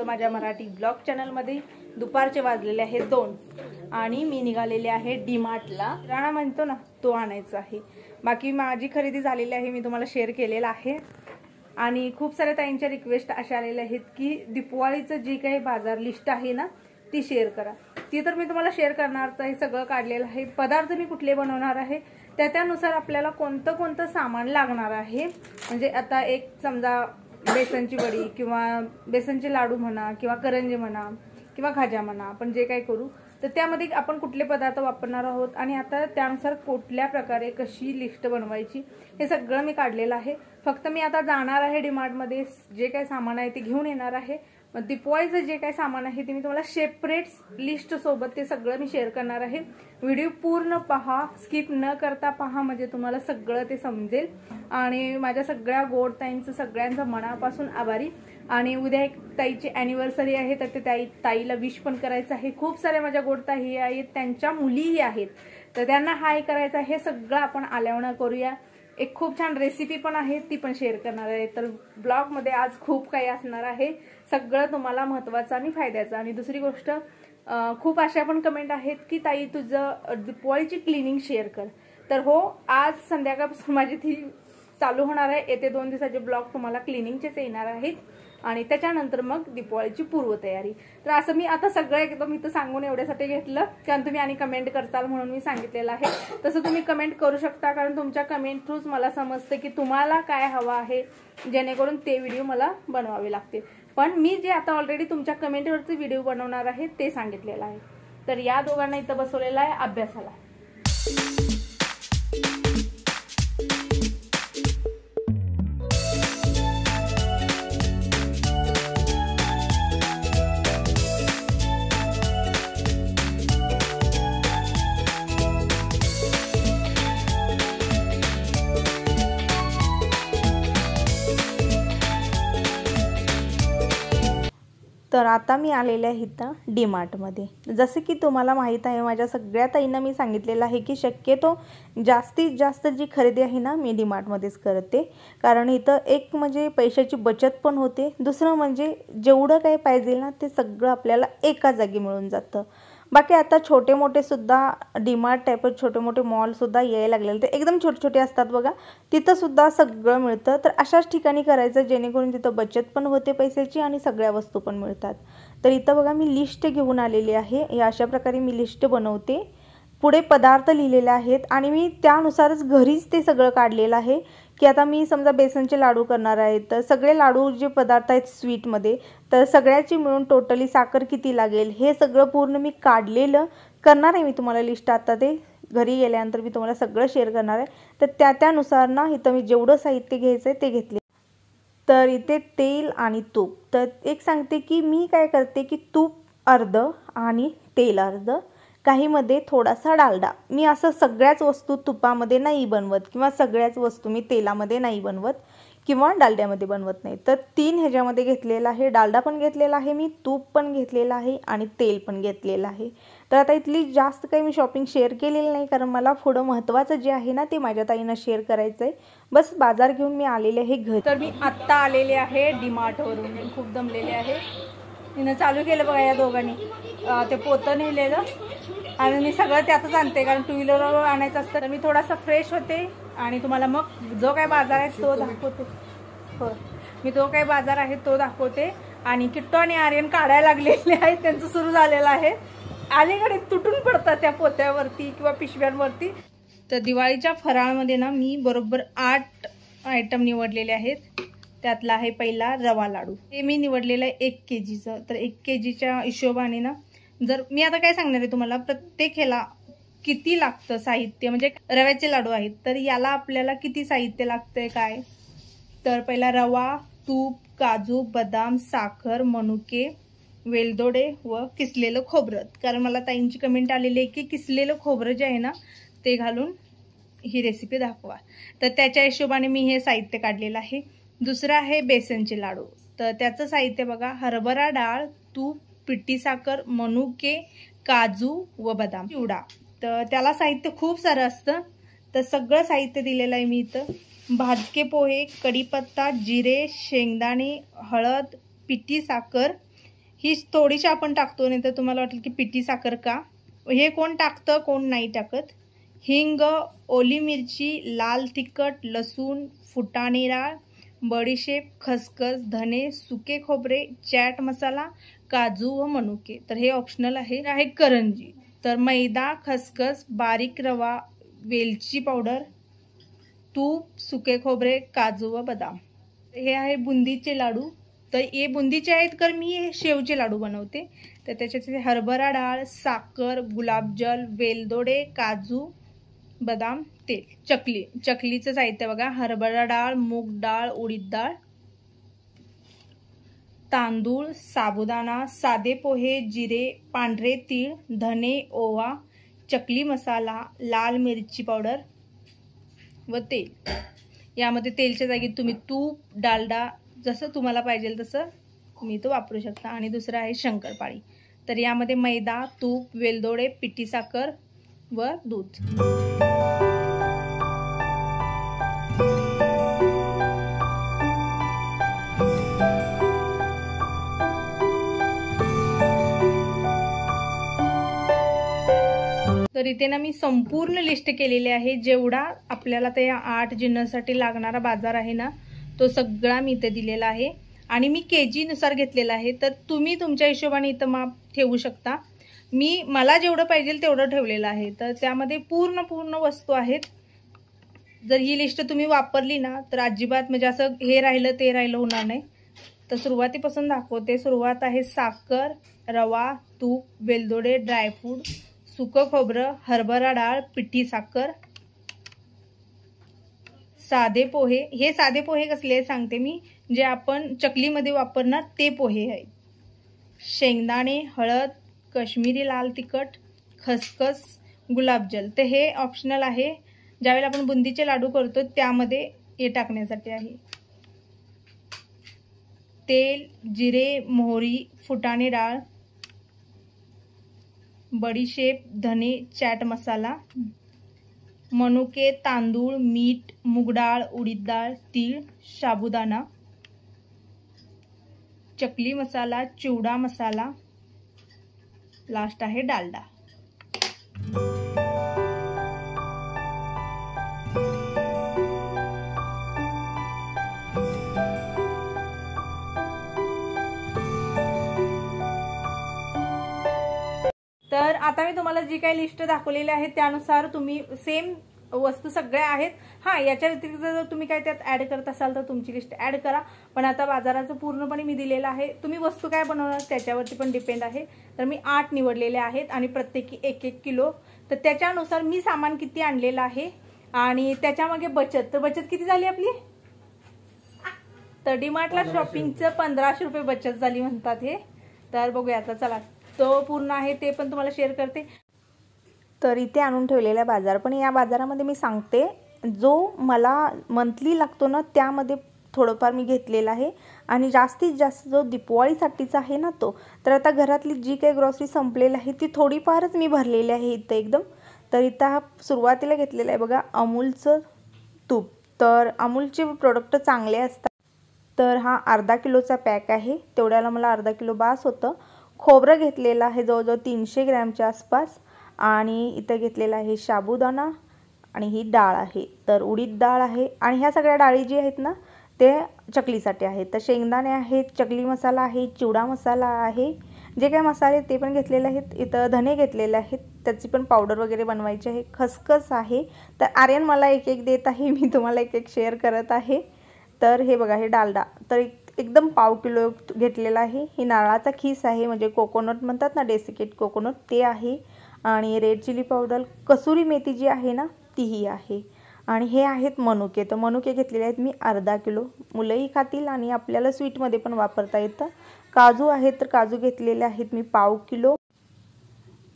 तुमचं माझ्या मराठी ब्लॉग चॅनलमध्ये दुपारचे वाजलेले आहे दोन आणि मी निघालेले आहे डीमार्टला राणा म्हणतो ना तो आणायचा आहे बाकी माझी खरेदी झालेली आहे मी तुम्हाला शेअर केलेला आहे आणि खूप साऱ्या ताईंच्या रिक्वेस्ट अशा आलेल्या आहेत की दिपवाळीचं जी काही बाजार लिस्ट आहे ना ती शेअर करा ती तर मी तुम्हाला शेअर करणार आहे सगळं काढलेलं आहे पदार्थ मी कुठले बनवणार आहे त्या त्यानुसार आपल्याला कोणतं कोणतं सामान लागणार आहे म्हणजे आता एक समजा बेसनची वडी किंवा बेसनचे लाडू म्हणा किंवा करंजे म्हणा किंवा खाज्या म्हणा आपण जे काही करू तर त्यामध्ये आपण कुठले पदार्थ वापरणार आहोत आणि आता त्यानुसार कुठल्या प्रकारे कशी लिस्ट बनवायची हे सगळं मी काढलेलं आहे फक्त मी आता जाणार आहे डिमार्टमध्ये जे काही सामान आहे ते घेऊन येणार आहे मग दीपवायचं जे काही सामान आहे ते मी तुम्हाला सेपरेट लिस्ट सोबत ते सगळं मी शेअर करणार आहे व्हिडिओ पूर्ण पहा स्किप न करता पहा म्हणजे तुम्हाला सगळं ते समजेल आणि माझ्या सगळ्या गोड ताईंचं सगळ्यांचं मनापासून आभारी आणि उद्या एक ताईची अॅनिव्हर्सरी आहे तर ते ताई ताईला विश पण करायचं आहे खूप साऱ्या माझ्या गोड ताई आहेत त्यांच्या मुलीही आहेत तर त्यांना हाय करायचं हे सगळं आपण आल्यावणं करूया एक खूप छान रेसिपी पण आहे ती पण शेअर करणार आहे तर ब्लॉगमध्ये आज खूप काही असणार आहे सगळं तुम्हाला महत्वाचं आणि फायद्याचं आणि दुसरी गोष्ट खूप अशा पण कमेंट आहेत की ताई तुझं पोळीची क्लिनिंग शेअर कर तर हो आज संध्याकाळपासून माझी ती चालू होणार आहे येते दोन दिवसाचे ब्लॉग तुम्हाला क्लिनिंगचेच येणार आहेत आणि त्याच्यानंतर मग दीपावळीची पूर्वतयारी तर असं मी आता सगळं एकदम इथं सांगून एवढ्यासाठी घेतलं कारण तुम्ही आणि कमेंट करताल म्हणून मी सांगितलेलं आहे तसं तुम्ही कमेंट करू शकता कारण तुमच्या कमेंट थ्रूच मला समजतं की तुम्हाला काय हवं आहे जेणेकरून ते व्हिडिओ मला बनवावे लागतील पण मी जे आता ऑलरेडी तुमच्या कमेंटवरचे व्हिडिओ बनवणार आहे ते सांगितलेलं आहे तर या दोघांना इथं बसवलेलं आहे अभ्यासाला तर आता मी आलेले आहे इथं डीमार्टमध्ये जसे जसं की तुम्हाला माहीत आहे माझ्या सगळ्या ताईंना मी सांगितलेलं आहे की शक्यतो जास्तीत जास्त जी खरेदी आहे ना मी डीमार्टमध्येच करते कारण इथं एक म्हणजे पैशाची बचत पण होते दुसरं म्हणजे जेवढं काही पाहिजे ना ते सगळं आपल्याला एका जागी मिळून जातं बाकी आता छोटे मोठे सुद्धा डीमार्ट टाईप छोटे मोठे मॉल सुद्धा यायला लागलेले ते एकदम छोटे छोटे असतात बघा सुद्धा सगळं मिळतं तर अशाच ठिकाणी करायचं जेणेकरून तिथं बचत पण होते पैशाची आणि सगळ्या वस्तू पण मिळतात तर इथं बघा मी लिस्ट घेऊन आलेली आहे या अशा प्रकारे मी लिस्ट बनवते पुढे पदार्थ लिहिलेले आहेत आणि मी त्यानुसारच घरीच ते सगळं काढलेलं आहे की आता मी समजा बेसनचे लाडू करणार आहे तर सगळे लाडू जे पदार्थ आहेत स्वीटमध्ये तर सगळ्याची मिळून टोटली साखर किती लागेल हे सगळं पूर्ण मी काढलेलं करणार आहे मी तुम्हाला लिस्ट आता ते घरी गेल्यानंतर मी तुम्हाला सगळं शेअर करणार आहे तर त्या त्यानुसार ना इथं मी जेवढं साहित्य घ्यायचं आहे ते घेतले तर इथे तेल आणि तूप तर एक सांगते की मी काय करते की तूप अर्ध आणि तेल अर्ध काहीमध्ये थोडासा डालडा मी असं सगळ्याच वस्तू तुपामध्ये नाही बनवत किंवा सगळ्याच वस्तू मी तेलामध्ये नाही बनवत किंवा डालड्यामध्ये बनवत नाही तर तीन ह्याच्यामध्ये घेतलेला आहे डालडा पण घेतलेला आहे मी तूप पण घेतलेला आहे आणि तेल पण घेतलेलं आहे तर आता इथली जास्त काही मी शॉपिंग शेअर केलेली नाही कारण मला पुढं महत्त्वाचं जे आहे ना ते माझ्या ताईंना शेअर करायचं आहे बस बाजार घेऊन मी आलेले आहे घर तर मी आत्ता आलेले आहे डीमार्टवरून खूप दमलेले आहे तिनं चालू केलं बघा या दोघांनी ते पोतं नेलेलं आणि मी सगळं त्यातच आणते कारण टू व्हीलरवर आणायचं असतं तर मी थोडासा फ्रेश होते आणि तुम्हाला मग जो काय बाजार आहे तो दाखवते हो मी तो काय बाजार आहे तो दाखवते आणि किट्टो आणि आर्यन काढायला लागलेले आहेत त्यांचं सुरू झालेलं आहे अलीकडे तुटून पडतात त्या पोत्यावरती किंवा पिशव्यांवरती तर दिवाळीच्या फराळमध्ये ना मी बरोबर आठ आयटम निवडलेले आहेत त्यातला आहे पहिला रवा लाडू हे मी निवडलेलं आहे एक के जीचं तर एक के जीच्या हिशोबाने ना जर मी आता काय सांगणार आहे तुम्हाला प्रत्येक ह्याला किती लागतं साहित्य म्हणजे रव्याचे लाडू आहेत तर याला आपल्याला किती साहित्य लागतंय काय तर पहिला रवा तूप काजू बदाम साखर मनुके वेलदोडे व किसलेलं खोबरं कारण मला ताईंची कमेंट आलेली आहे की किसलेलं खोबरं जे आहे ना ते घालून ही रेसिपी दाखवा तर त्याच्या हिशोबाने मी हे साहित्य काढलेलं आहे दुसरा आहे बेसनचे लाडू तर त्याचं साहित्य बघा हरभरा डाळ तूप पिट्टी साखर मनुके काजू व बदाम चिवडा तर त्याला साहित्य खूप सारं असतं तर सगळं साहित्य दिलेलं आहे मी इथं भाजके पोहे कडीपत्ता जिरे शेंगदाणे हळद पिठी साखर ही थोडीशी आपण टाकतो नाही तर तुम्हाला वाटेल की पिठी साखर का हे कोण टाकतं कोण नाही टाकत हिंग ओली मिरची लाल तिखट लसूण फुटाणी डाळ बडीशेप खसखस धने सुके खोबरे चॅट मसाला काजू व मनुके तर हे ऑप्शनल आहे आहे करंजी तर मैदा खसखस बारीक रवा वेलची पावडर तूप सुके खोबरे काजू व बदाम हे आहे बुंदीचे लाडू तर हे बुंदीचे आहेत तर मी हे शेवचे लाडू बनवते तर त्याच्यात हरभरा डाळ साखर गुलाबजल वेलदोडे काजू बदाम तेल चकली चकलीचं साहित्य बघा हरभरा डाळ मूग डाळ उडीद डाळ तांदूळ साबुदाणा साधे पोहे जिरे पांढरे तीळ धने ओवा चकली मसाला लाल मिरची पावडर व तेल यामध्ये तेलच्या जागी तुम्ही तूप डालडा जसं तुम्हाला पाहिजे तसं तुम्ही तो वापरू शकता आणि दुसरं आहे शंकरपाळी तर यामध्ये मैदा तूप वेलदोडे पिठी साखर व दूध तिथे ना मी संपूर्ण लिस्ट केलेली आहे जेवढा आपल्याला त्या आठ जिन्नसाठी लागणारा बाजार आहे ना तो सगळा मी इथे दिलेला आहे आणि मी के जीनुसार घेतलेला आहे तर तुम्ही तुमच्या हिशोबाने इथं माप ठेवू शकता मी मला जेवढं पाहिजे तेवढं ठेवलेलं आहे तर त्यामध्ये पूर्ण पूर्ण वस्तू आहेत जर ही लिस्ट तुम्ही वापरली ना तर अजिबात म्हणजे असं हे राहिलं ते राहिलं होणार नाही तर सुरुवातीपासून दाखवते सुरुवात आहे साखर रवा तूप वेलदोडे ड्रायफ्रूट सुकं खोबरं हरभरा डाळ पिठी साखर साधे पोहे हे साधे पोहे कसले सांगते मी जे आपण चकलीमध्ये वापरणार ते पोहे आहेत शेंगदाणे हळद कश्मीरी लाल तिखट खसखस गुलाबजल तर हे ऑप्शनल आहे ज्यावेळेला आपण बुंदीचे लाडू करतो त्यामध्ये हे टाकण्यासाठी आहे तेल जिरे मोहरी फुटाणे डाळ बडीशेप धने चॅट मसाला मनुके तांदूळ मीठ मुगडाळ उडीद डाळ तीळ साबुदाणा चकली मसाला चिवडा मसाला लास्ट आहे डालडा आता मी तुम्हाला जी काही लिस्ट दाखवलेली आहे त्यानुसार तुम्ही सेम वस्तू सगळ्या आहेत हा याच्या व्यतिरिक्त जर तुम्ही काय त्यात ऍड करत असाल तर तुमची लिस्ट ऍड करा पण आता बाजाराचं पूर्णपणे मी दिलेलं आहे तुम्ही वस्तू काय बनवणार त्याच्यावरती पण डिपेंड आहे तर मी आठ निवडलेले आहेत आणि प्रत्येकी एक एक किलो तर त्याच्यानुसार मी सामान किती आणलेलं आहे आणि त्याच्यामध्ये बचत तर बचत किती झाली आपली तर डीमार्टला शॉपिंगचं पंधराशे रुपये बचत झाली म्हणतात हे तर बघूया आता चला तो पूर्ण आहे ते पण तुम्हाला शेअर करते तर इथे आणून ठेवलेला बाजार पण या बाजारामध्ये मी सांगते जो मला मंथली लागतो ना त्यामध्ये थोडंफार मी घेतलेला आहे आणि जास्तीत जास्त जो दिपवाळीसाठीचा आहे ना तो तर आता घरातली जी काही ग्रॉसरी संपलेली आहे ती थोडीफारच मी भरलेली आहे इथं एकदम तर इथं हा सुरुवातीला घेतलेला आहे बघा अमूलचं तूप तर अमूलचे प्रोडक्ट चांगले असतात तर हा अर्धा किलोचा पॅक आहे तेवढ्याला मला अर्धा किलो बास होतं खोबरं घेतलेलं आहे जवळजवळ तीनशे ग्रॅमच्या आसपास आणि इथं घेतलेला आहे साबुदाणा आणि ही डाळ आहे तर उडीद डाळ आहे आणि ह्या सगळ्या डाळी जी आहेत ना ते चकलीसाठी आहेत तर शेंगदाणे आहेत चकली मसाला आहे चिवडा मसाला आहे जे काय मसाले ते पण घेतलेले आहेत इथं धने घेतलेले आहेत त्याची पण पावडर वगैरे बनवायची आहे खसखस आहे तर आर्यन मला एक एक देत आहे मी तुम्हाला एक एक शेअर करत आहे तर हे बघा हे डालडा तर एक एकदम पाव किलो घेतलेला आहे ही नारळाचा खीस आहे म्हणजे कोकोनट म्हणतात ना डेसिकेट कोकोनट ते आहे आणि रेड चिली पावडर कसुरी मेथी जी आहे ना तीही आहे आणि हे आहेत मनुके तर मनुके घेतलेले आहेत मी अर्धा किलो मुलंही खातील आणि आपल्याला स्वीटमध्ये पण वापरता येतं काजू आहेत तर काजू घेतलेले आहेत मी पाव किलो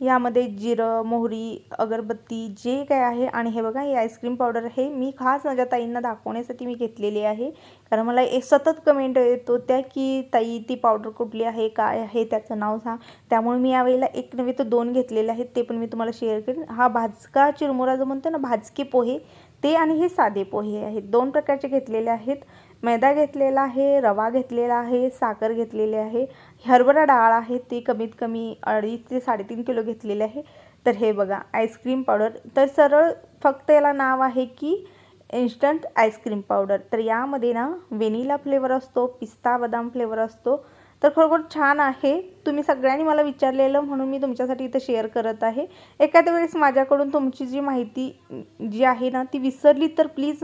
यामध्ये जिरं मोहरी अगरबत्ती जे काय आहे आणि हे बघा हे आईस्क्रीम पावडर हे मी खास माझ्या ताईंना दाखवण्यासाठी मी घेतलेली आहे कारण मला एक सतत कमेंट येतो त्या की ताई ती पावडर कुठली आहे काय आहे त्याचं नाव सांग त्यामुळे मी यावेळेला एक नव्हे तर दोन घेतलेले आहेत ते पण मी तुम्हाला शेअर करेन हा भाजका चिरमुरा जो म्हणतो ना भाजके पोहे ते आणि हे साधे पोहे आहेत दोन प्रकारचे घेतलेले आहेत मैदा घेतलेला आहे रवा घेतलेला आहे साखर घेतलेली आहे हरभरा डाळ आहे ती कमीत कमी अडीच ते साडेतीन किलो घेतलेली आहे तर हे बघा आईस्क्रीम पावडर तर सरळ फक्त याला नाव आहे की इन्स्टंट आईस्क्रीम पावडर तर यामध्ये ना वेनिला फ्लेवर असतो पिस्ता बदाम फ्लेवर असतो तर खरोखर छान आहे तुम्ही सगळ्यांनी मला विचारलेलं म्हणून मी तुमच्यासाठी इथं शेअर करत आहे एखाद्या वेळेस माझ्याकडून तुमची जी माहिती जी आहे ना ती विसरली तर प्लीज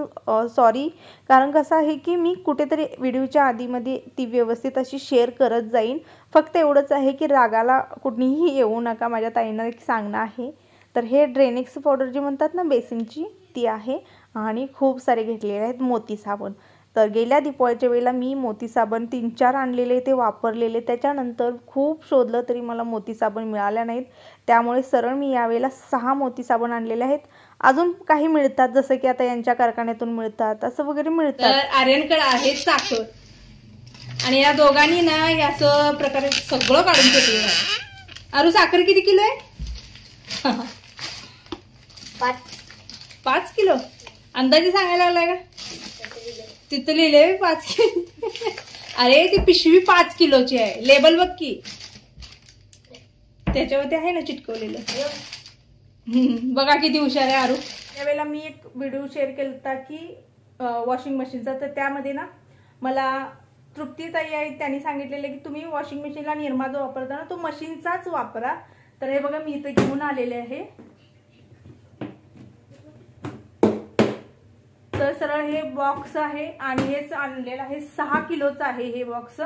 सॉरी कारण कसं आहे की मी कुठेतरी व्हिडिओच्या आधीमध्ये ती व्यवस्थित अशी शेअर करत जाईन फक्त एवढंच आहे की रागाला कुणीही येऊ नका माझ्या ताईंना एक सांगणं आहे तर हे ड्रेनेक्स पावडर जी म्हणतात ना बेसिनची ती आहे आणि खूप सारे घेतलेले आहेत मोती साबण तर गेल्या दिपाळीच्या वेळेला मी मोती साबण तीन चार आणलेले ते वापरलेले त्याच्यानंतर खूप शोधलं तरी मला मोती साबण मिळाल्या नाहीत त्यामुळे सरळ मी यावेळेला सहा मोती साबण आणलेले आहेत अजून काही मिळतात जसं की आता यांच्या कारखान्यातून मिळतात असं वगैरे मिळतात आर्यनकडे आहे साखर आणि या दोघांनी ना यास प्रकारे सगळं काढून घेतलं अरु साखर किती किलो आहे पाच किलो अंदाजे सांगायला लागलाय का तिथं लिहिले पाच किलो अरे ती पिशवी पाच किलोची आहे लेबल बघ की त्याच्यावरती आहे ना चिटकवलेलं बघा किती हुशार आहे आरू त्यावेळेला मी एक व्हिडिओ शेअर केला होता की वॉशिंग मशीनचा तर त्यामध्ये ना मला तृप्ती ताई आहे त्यांनी सांगितलेलं की तुम्ही वॉशिंग मशीनला निर्मा जो वापरता ना तो मशीनचाच वापरा तर हे बघा मी इथे घेऊन आलेले आहे तर सरळ हे बॉक्स आहे आणि हेच आणलेलं आहे सहा किलोचं आहे हे बॉक्स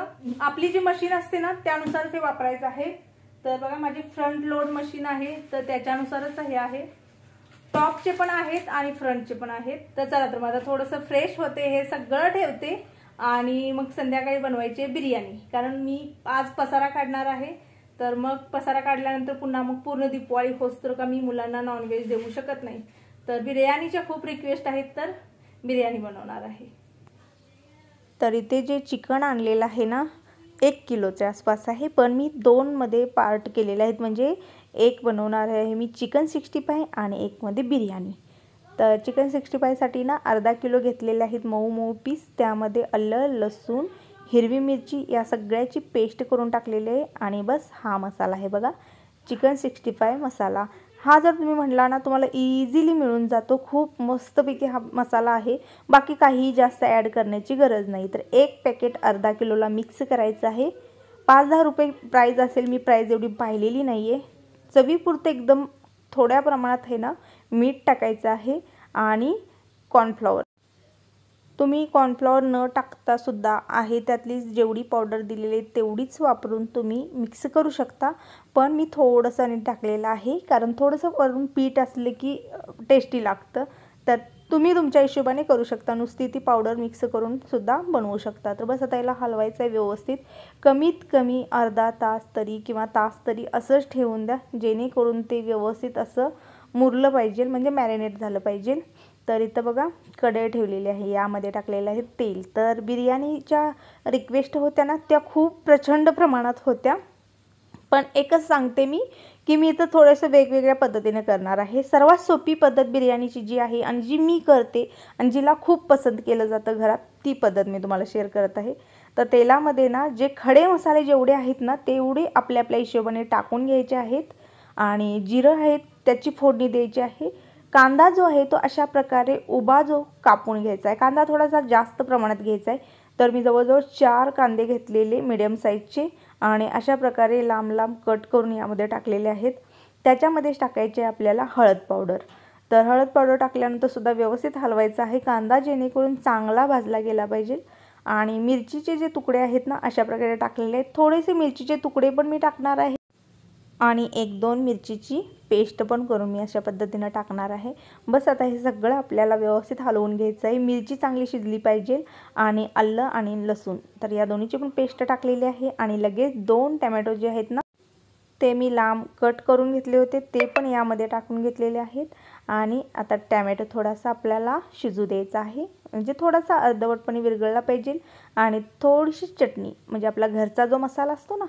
आपली जी मशीन असते ना त्यानुसार ते वापरायचं आहे तर बघा माझी फ्रंट लोड मशीन आहे तर त्याच्यानुसारच हे आहे टॉपचे पण आहेत आणि फ्रंटचे पण आहेत तर चला तर माझं थोडंसं फ्रेश होते हे सगळं ठेवते आणि मग संध्याकाळी बनवायचे बिर्याणी कारण मी आज पसारा काढणार आहे तर मग पसारा काढल्यानंतर पुन्हा मग पूर्ण दिपवाळी होस्तर का मी मुलांना नॉनव्हेज देऊ शकत नाही तर बिर्याणीच्या खूप रिक्वेस्ट आहेत तर बिर्याणी बनवणार आहे तर इथे जे चिकन आणलेलं आहे ना एक किलोच्या आसपास आहे पण मी दोनमध्ये पार्ट केलेले आहेत म्हणजे एक बनवणार आहे मी चिकन सिक्स्टी फाय आणि एकमध्ये बिर्याणी तर चिकन सिक्स्टी फायसाठी ना अर्धा किलो घेतलेले आहेत मऊ मऊ पीस त्यामध्ये अल्लं लसूण हिरवी मिरची या सगळ्याची पेस्ट करून टाकलेली आहे आणि बस हा मसाला आहे बघा चिकन सिक्स्टी फाय मसाला हा जर तुम्ही म्हटला ना तुम्हाला इझिली मिळून जातो खूप मस्तपैकी हा मसाला आहे बाकी काहीही जास्त ॲड करण्याची गरज नाही तर एक पॅकेट अर्धा किलोला मिक्स करायचं आहे पाच दहा रुपये प्राईज असेल मी प्राईज एवढी पाहिलेली नाही आहे चवीपुरते एकदम थोड्या प्रमाणात हे ना मीठ टाकायचं आहे आणि कॉर्नफ्लॉवर तुम्ही कॉर्नफ्लॉवर न टाकता सुद्धा आहे त्यातली जेवढी पावडर दिलेली आहे तेवढीच वापरून तुम्ही मिक्स करू शकता पण मी थोडंसं नीट टाकलेलं आहे कारण थोडंसं वरून पीठ असले की टेस्टी लागतं तर तुम्ही तुमच्या हिशोबाने करू शकता नुसती ती पावडर मिक्स करून सुद्धा बनवू शकता तर बस आता याला हलवायचं आहे व्यवस्थित कमीत कमी अर्धा तास तरी किंवा तास तरी असंच ठेवून द्या जेणेकरून ते व्यवस्थित असं मुरलं पाहिजे म्हणजे मॅरिनेट झालं पाहिजे तर इथं बघा कढई ठेवलेली आहे यामध्ये टाकलेलं आहे तेल तर बिर्याणीच्या रिक्वेस्ट होत्या ना त्या खूप प्रचंड प्रमाणात होत्या पण एकच सांगते मी की मी इथं थोडंसं वेगवेगळ्या पद्धतीने करणार आहे सर्वात सोपी पद्धत बिर्याणीची जी आहे आणि जी मी करते आणि जिला खूप पसंत केलं जातं घरात ती पद्धत मी तुम्हाला शेअर करत आहे तर तेलामध्ये ना जे खडे मसाले जेवढे आहेत ना तेवढे आपल्या आपल्या हिशोबाने टाकून घ्यायचे आहेत आणि जिरं आहेत त्याची फोडणी द्यायची आहे कांदा जो आहे तो अशा प्रकारे उभा जो कापून घ्यायचा आहे कांदा थोडासा जास्त प्रमाणात घ्यायचा आहे तर मी जवळजवळ चार कांदे घेतलेले मिडियम साईजचे आणि अशा प्रकारे लांब लांब कट करून यामध्ये टाकलेले आहेत त्याच्यामध्येच टाकायचे आपल्याला हळद पावडर तर हळद पावडर टाकल्यानंतर सुद्धा व्यवस्थित हलवायचा आहे कांदा जेणेकरून चांगला भाजला गेला पाहिजे आणि मिरचीचे जे तुकडे आहेत ना अशा प्रकारे टाकलेले आहेत थोडेसे मिरचीचे तुकडे पण मी टाकणार आहे आणि एक दोन मिरचीची पेस्ट पण करून मी अशा पद्धतीनं टाकणार आहे बस आता हे सगळं आपल्याला व्यवस्थित हलवून घ्यायचं आहे मिरची चांगली शिजली पाहिजे आणि आलं आणि लसूण तर या दोन्हीची पण पेस्ट टाकलेली आहे आणि लगेच दोन टॅमॅटो जे आहेत ना ते मी लांब कट करून घेतले होते ते पण यामध्ये टाकून घेतलेले आहेत आणि आता टॅमॅटो थोडासा आपल्याला शिजू द्यायचा आहे म्हणजे थोडासा अर्धवटपणे विरगळला पाहिजे आणि थोडीशी चटणी म्हणजे आपला घरचा जो मसाला असतो ना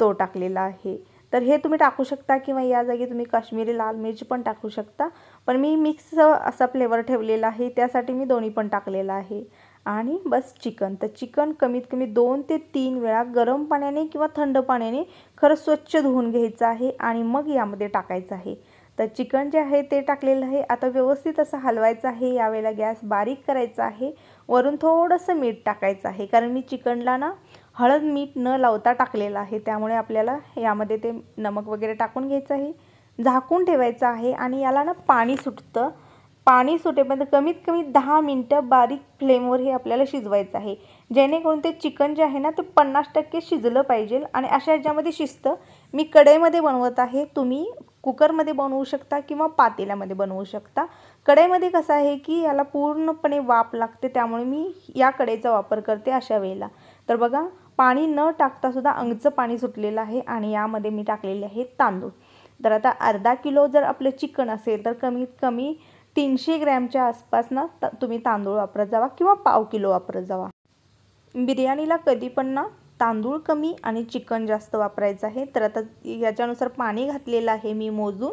तो टाकलेला आहे तर हे तुम्ही टाकू शकता किंवा या जागी तुम्ही काश्मीरी लाल मिरची पण टाकू शकता पण मी मिक्स असा फ्लेवर ठेवलेला आहे त्यासाठी मी दोन्ही पण टाकलेला आहे आणि बस चिकन तर चिकन कमीत कमी दोन ते तीन वेळा गरम पाण्याने किंवा थंड पाण्याने खरं स्वच्छ धुवून घ्यायचं आहे आणि मग यामध्ये टाकायचं आहे तर चिकन जे आहे ते टाकलेलं आहे आता व्यवस्थित असं हलवायचं आहे यावेळेला गॅस बारीक करायचा आहे वरून थोडंसं मीठ टाकायचं आहे कारण मी चिकनला ना हळद मीठ न लावता टाकलेलं आहे त्यामुळे आपल्याला यामध्ये ते नमक वगैरे टाकून घ्यायचं आहे झाकून ठेवायचं आहे आणि याला ना पाणी सुटतं पाणी सुटेपर्यंत कमीत कमी दहा मिनटं बारीक फ्लेमवर हे आपल्याला शिजवायचं आहे जेणेकरून ते चिकन जे आहे ना ते पन्नास टक्के शिजलं पाहिजे आणि अशा ह्याच्यामध्ये शिजतं मी कढईमध्ये बनवत आहे तुम्ही कुकरमध्ये बनवू शकता किंवा पातेल्यामध्ये बनवू शकता कढईमध्ये कसं आहे की याला पूर्णपणे वाफ लागते त्यामुळे मी या कढईचा वापर करते अशा वेळेला तर बघा पाणी न टाकता सुद्धा अंगचं पाणी सुटलेलं आहे आणि यामध्ये मी टाकलेले आहे तांदूळ तर आता अर्धा किलो जर आपलं चिकन असेल तर कमीत कमी तीनशे ग्रॅमच्या आसपास ना त तुम्ही तांदूळ वापरत जावा किंवा पाव किलो वापरत जावा बिर्याणीला कधी पण ना तांदूळ कमी आणि चिकन जास्त वापरायचं आहे तर आता याच्यानुसार पाणी घातलेलं आहे मी मोजून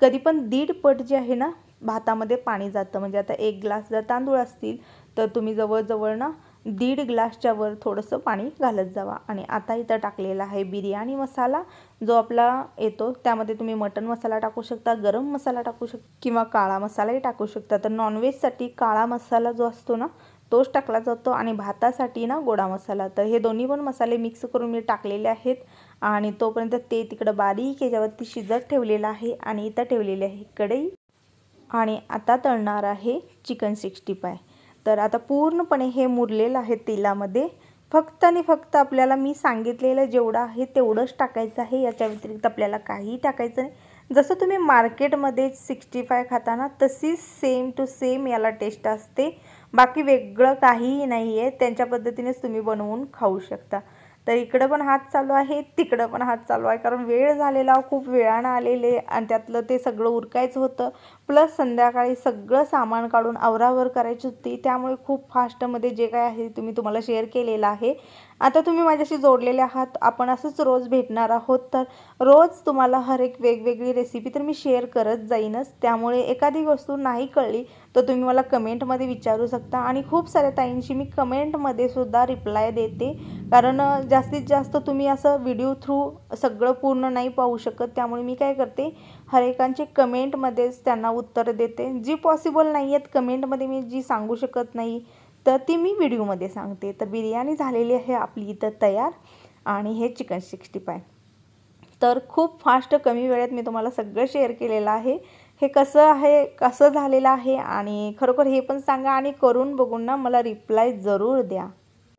कधी पण दीड पट जे आहे ना भातामध्ये पाणी जातं म्हणजे आता एक ग्लास जर तांदूळ असतील तर तुम्ही जवळजवळ ना दीड ग्लासच्या वर थोडंसं पाणी घालत जावा आणि आता इथं टाकलेला आहे बिर्याणी मसाला जो आपला येतो त्यामध्ये तुम्ही मटन मसाला टाकू शकता गरम मसाला टाकू शक किंवा काळा मसालाही टाकू शकता तर नॉनव्हेजसाठी काळा मसाला जो असतो ना तोच टाकला जातो आणि भातासाठी ना गोडा मसाला तर हे दोन्ही पण मसाले मिक्स करून मी टाकलेले आहेत आणि तोपर्यंत ते तिकडं बारीक याच्यावरती शिजत ठेवलेलं आहे आणि इथं ठेवलेले आहे कढई आणि आता तळणार आहे चिकन सिक्स्टी फाय तर आता पूर्णपणे हे मुरलेलं आहे तेलामध्ये फक्त आणि फक्त आपल्याला मी सांगितलेलं जेवढं आहे तेवढंच टाकायचं आहे याच्या व्यतिरिक्त आपल्याला काहीही टाकायचं नाही जसं तुम्ही मार्केटमध्ये सिक्स्टी फाय खाता ना तशीच सेम टू सेम याला टेस्ट असते बाकी वेगळं काहीही नाही आहे त्यांच्या पद्धतीनेच तुम्ही बनवून खाऊ शकता तर इकडं पण हात चालू आहे तिकडं पण हात चालू आहे कारण वेळ झालेला खूप वेळानं आलेले आणि त्यातलं ते सगळं उरकायचं होतं प्लस संध्याकाळी सगळं सामान काढून आवरावर करायची होती त्यामुळे खूप फास्टमध्ये जे काय आहे तुम्ही तुम्हाला शेअर केलेलं आहे आता तुम्ही माझ्याशी जोडलेले आहात आपण असंच रोज भेटणार आहोत तर रोज तुम्हाला हर एक वेगवेगळी रेसिपी तर मी शेअर करत जाईनच त्यामुळे एखादी वस्तू नाही कळली तर तुम्ही मला कमेंटमध्ये विचारू शकता आणि खूप साऱ्या ताईंशी मी कमेंटमध्ये सुद्धा रिप्लाय देते कारण जास्तीत जास्त तुम्ही असं व्हिडिओ थ्रू सगळं पूर्ण नाही पाहू शकत त्यामुळे मी काय करते हरेकांचे कमेंटमध्येच त्यांना उत्तर देते जी पॉसिबल नाही आहेत कमेंटमध्ये मी जी सांगू शकत नाही तर ती मी व्हिडिओमध्ये सांगते तर बिर्याणी झालेली आहे आपली इथं तयार आणि हे चिकन सिक्स्टी फाय तर खूप फास्ट कमी वेळेत मी तुम्हाला सगळं शेअर केलेलं आहे हे कसं आहे कसं झालेलं आहे आणि खरोखर हे पण सांगा आणि करून बघून ना मला रिप्लाय जरूर द्या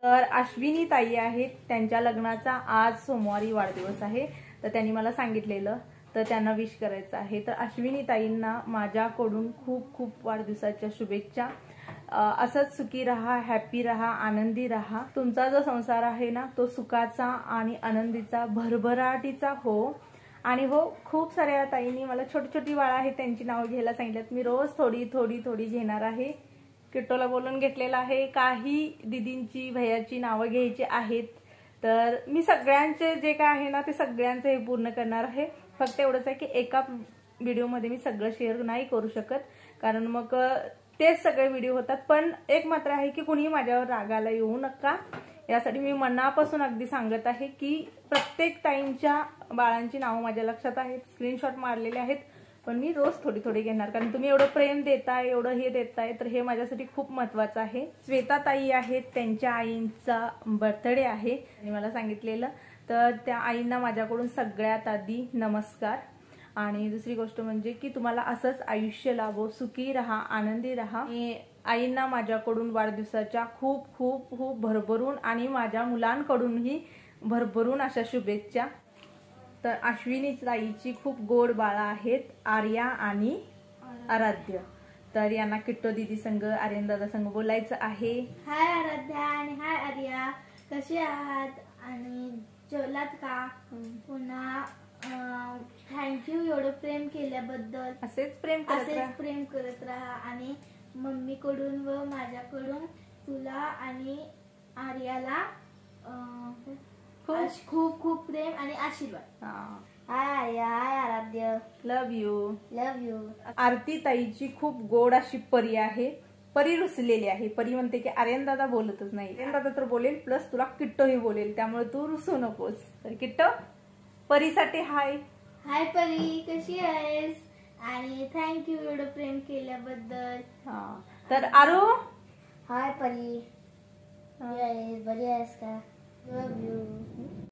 तर अश्विनी ताई आहेत त्यांच्या लग्नाचा आज सोमवारी वाढदिवस आहे तर त्यांनी मला सांगितलेलं तर त्यांना विश करायचं आहे तर अश्विनी ताईंना माझ्याकडून खूप खूप वाढदिवसाच्या शुभेच्छा असंच सुखी रहा हॅपी रहा आनंदी रहा तुमचा जो संसार आहे ना तो सुखाचा आणि आनंदीचा भरभराटीचा हो आणि हो खूप साऱ्या ताईंनी मला छोटी छोटी बाळा आहेत त्यांची नावं घ्यायला सांगितलं मी रोज थोडी थोडी थोडी घेणार आहे किट्टोला बोलून घेतलेला आहे काही दिदींची भयाची नावं घ्यायची आहेत तर मी सगळ्यांचे जे काय आहे ना ते सगळ्यांचं हे पूर्ण करणार आहे फक्त एवढंच आहे की एका व्हिडिओमध्ये मी सगळं शेअर नाही करू शकत कारण मग तेच सगळे व्हिडिओ होतात पण एक मात्र आहे की कुणीही माझ्यावर रागाला येऊ नका यासाठी मी मनापासून अगदी सांगत आहे की प्रत्येक ताईंच्या बाळांची नावं माझ्या लक्षात आहेत स्क्रीनशॉट मारलेले आहेत पण मी रोज थोडी थोडी घेणार कारण तुम्ही एवढं प्रेम देताय एवढं हे देताय तर हे माझ्यासाठी खूप महत्वाचं आहे श्वेता ताई आहेत त्यांच्या आईंचा बर्थडे आहे आणि मला सांगितलेलं तर त्या आईंना माझ्याकडून सगळ्यात आधी नमस्कार आणि दुसरी गोष्ट म्हणजे की तुम्हाला असंच आयुष्य लाभो सुखी राहा आनंदी राहा आईंना माझ्याकडून वाढदिवसाच्या खूप खूप खूप भरभरून आणि माझ्या मुलांकडूनही भरभरून अशा शुभेच्छा तर अश्विनी ताईची खूप गोड बाळा आहेत आर्या आणि आराध्य तर यांना किट्टो दिदी संघ आर्यन दादा संघ बोलायचं आहे हाय आराध्या आणि हाय आर्या कशी आहात आणि जेवलात का पुन्हा थँक्यू एवढं प्रेम केल्याबद्दल असेच प्रेम असेच प्रेम करत राहा आणि मम्मी कडून व माझ्याकडून तुला आणि आर्याला खूप खूप प्रेम आणि आशीर्वाद हाय हाय आराध्य लव यू लव यू आरती ताईची खूप गोड अशी परी आहे परी रुसलेली आहे परी म्हणते की आर्यन दादा बोलतच नाही आर्यन दादा तर बोलेल प्लस तुला ही बोलेल त्यामुळे तू रुसू नकोस तर किट्टो परीसाठी हाय हाय परी कशी आहेस आणि थँक्यू एवढं प्रेम केल्याबद्दल हा तर आरू हाय परी बरी आहेस का